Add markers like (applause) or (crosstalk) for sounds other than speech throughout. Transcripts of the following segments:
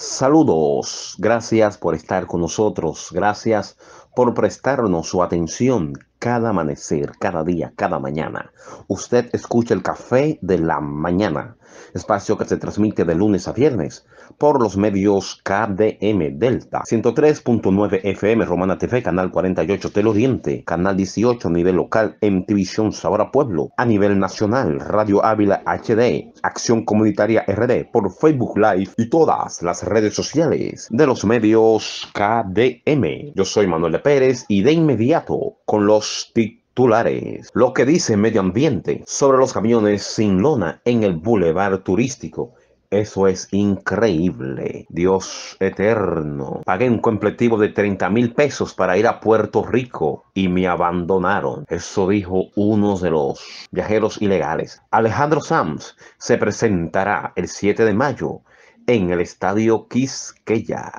Saludos, gracias por estar con nosotros, gracias por prestarnos su atención cada amanecer, cada día, cada mañana. Usted escucha el café de la mañana, espacio que se transmite de lunes a viernes por los medios KDM Delta, 103.9 FM Romana TV, Canal 48 Tel Oriente, Canal 18 a nivel local, MTV Sabora Pueblo, a nivel nacional, Radio Ávila HD, Acción Comunitaria RD, por Facebook Live y todas las redes sociales de los medios KDM. Yo soy Manuel de y de inmediato con los titulares. Lo que dice Medio Ambiente sobre los camiones sin lona en el bulevar turístico. Eso es increíble. Dios eterno. Pagué un completivo de 30 mil pesos para ir a Puerto Rico y me abandonaron. Eso dijo uno de los viajeros ilegales. Alejandro Sams se presentará el 7 de mayo en el estadio Quisqueya.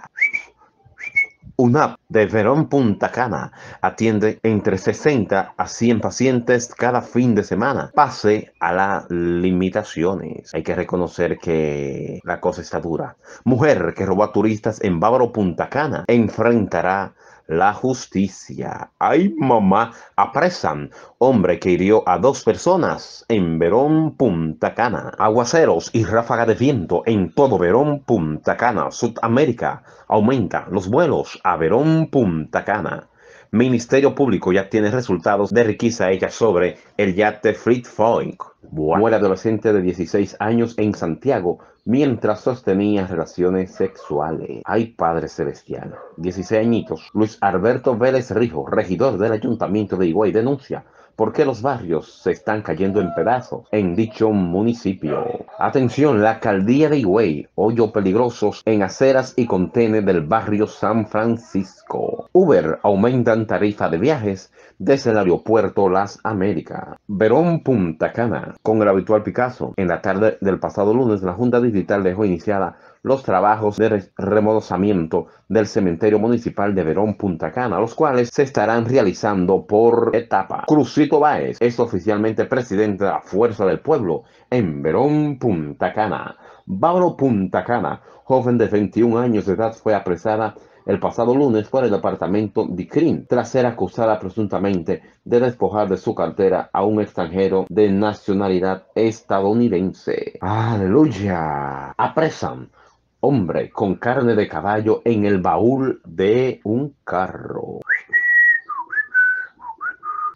UNAP de Verón Punta Cana atiende entre 60 a 100 pacientes cada fin de semana. Pase a las limitaciones. Hay que reconocer que la cosa está dura. Mujer que robó a turistas en Bávaro Punta Cana enfrentará la justicia. Ay, mamá, apresan hombre que hirió a dos personas en Verón, Punta Cana. Aguaceros y ráfaga de viento en todo Verón, Punta Cana, Sudamérica. Aumenta los vuelos a Verón, Punta Cana. Ministerio Público ya tiene resultados de riqueza hecha sobre el yate Fleet Foink. Muere adolescente de 16 años en Santiago mientras sostenía relaciones sexuales. Ay, Padre Celestial. 16 añitos. Luis Alberto Vélez Rijo, regidor del Ayuntamiento de Higüey, denuncia por qué los barrios se están cayendo en pedazos en dicho municipio. Atención, la alcaldía de Higüey, hoyo peligrosos en aceras y contenes del barrio San Francisco. Uber aumentan tarifa de viajes desde el aeropuerto Las Américas. Verón Punta Cana, con el habitual Picasso. En la tarde del pasado lunes, la Junta Digital dejó iniciada los trabajos de remozamiento del cementerio municipal de Verón Punta Cana, los cuales se estarán realizando por etapa. Crucito Báez es oficialmente presidente de la Fuerza del Pueblo en Verón Punta Cana. Bauro Punta Cana, joven de 21 años de edad, fue apresada el pasado lunes por el departamento de Crín, tras ser acusada presuntamente de despojar de su cartera a un extranjero de nacionalidad estadounidense. Aleluya. Apresan hombre con carne de caballo en el baúl de un carro.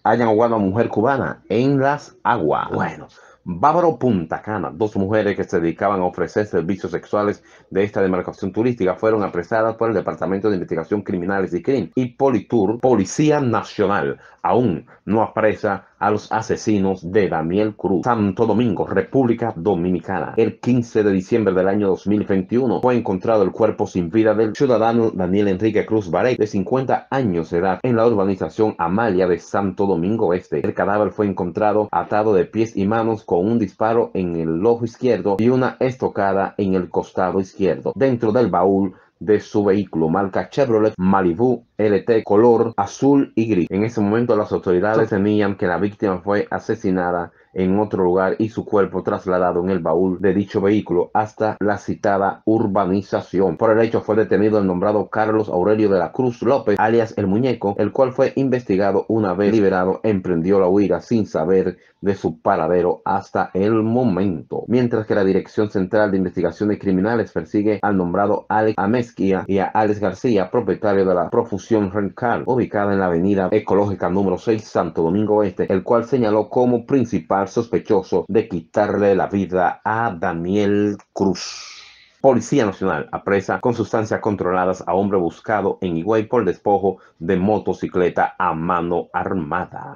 Hayan ahogado a mujer cubana en las aguas. Bueno, Bávaro Punta Cana, dos mujeres que se dedicaban a ofrecer servicios sexuales de esta demarcación turística, fueron apresadas por el Departamento de Investigación Criminales y Crimen y Politur, Policía Nacional. Aún no apresa a los asesinos de Daniel Cruz, Santo Domingo, República Dominicana. El 15 de diciembre del año 2021 fue encontrado el cuerpo sin vida del ciudadano Daniel Enrique Cruz Varey, de 50 años de edad, en la urbanización Amalia de Santo Domingo Este. El cadáver fue encontrado atado de pies y manos con un disparo en el ojo izquierdo y una estocada en el costado izquierdo. Dentro del baúl de su vehículo marca Chevrolet Malibu LT color azul y gris. En ese momento las autoridades temían que la víctima fue asesinada en otro lugar y su cuerpo trasladado en el baúl de dicho vehículo hasta la citada urbanización. Por el hecho fue detenido el nombrado Carlos Aurelio de la Cruz López, alias el muñeco, el cual fue investigado una vez liberado, emprendió la huida sin saber de su paradero hasta el momento. Mientras que la Dirección Central de Investigaciones Criminales persigue al nombrado Alex Ames y a Alex García, propietario de la Profusión Rencal, ubicada en la avenida ecológica número 6 Santo Domingo Este, el cual señaló como principal sospechoso de quitarle la vida a Daniel Cruz. Policía Nacional apresa con sustancias controladas a hombre buscado en Higüey por despojo de motocicleta a mano armada.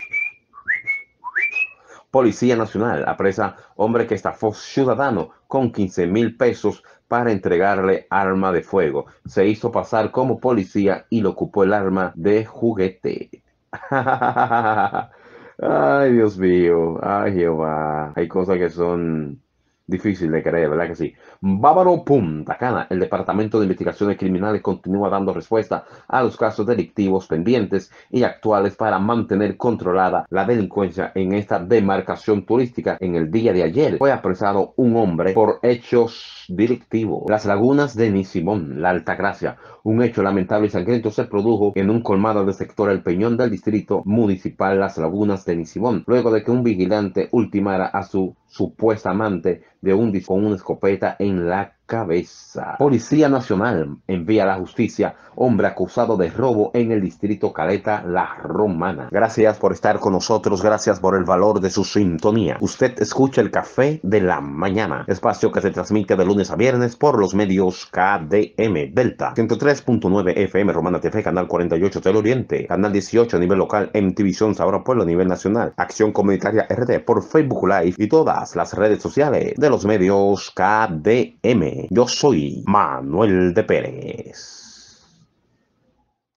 Policía Nacional apresa hombre que estafó ciudadano con 15 mil pesos para entregarle arma de fuego. Se hizo pasar como policía y le ocupó el arma de juguete. (laughs) Ay, Dios mío. Ay, Jehová. Hay cosas que son Difícil de creer, ¿verdad que sí? Bávaro Punta Cana. el Departamento de Investigaciones Criminales continúa dando respuesta a los casos delictivos pendientes y actuales para mantener controlada la delincuencia en esta demarcación turística. En el día de ayer fue apresado un hombre por hechos delictivos. Las lagunas de Nisimón, la Altagracia. Un hecho lamentable y sangriento se produjo en un colmado del sector El Peñón del distrito municipal Las Lagunas de Nisimón, luego de que un vigilante ultimara a su amante de un con una escopeta en la cabeza. Policía Nacional envía a la justicia hombre acusado de robo en el distrito Caleta La Romana. Gracias por estar con nosotros, gracias por el valor de su sintonía. Usted escucha el café de la mañana, espacio que se transmite de lunes a viernes por los medios KDM Delta 103.9 FM Romana TV, Canal 48 del Oriente, Canal 18 a nivel local, MTVision Sabor Pueblo a nivel nacional, Acción Comunitaria RD por Facebook Live y todas las redes sociales de los medios KDM. Yo soy Manuel de Pérez.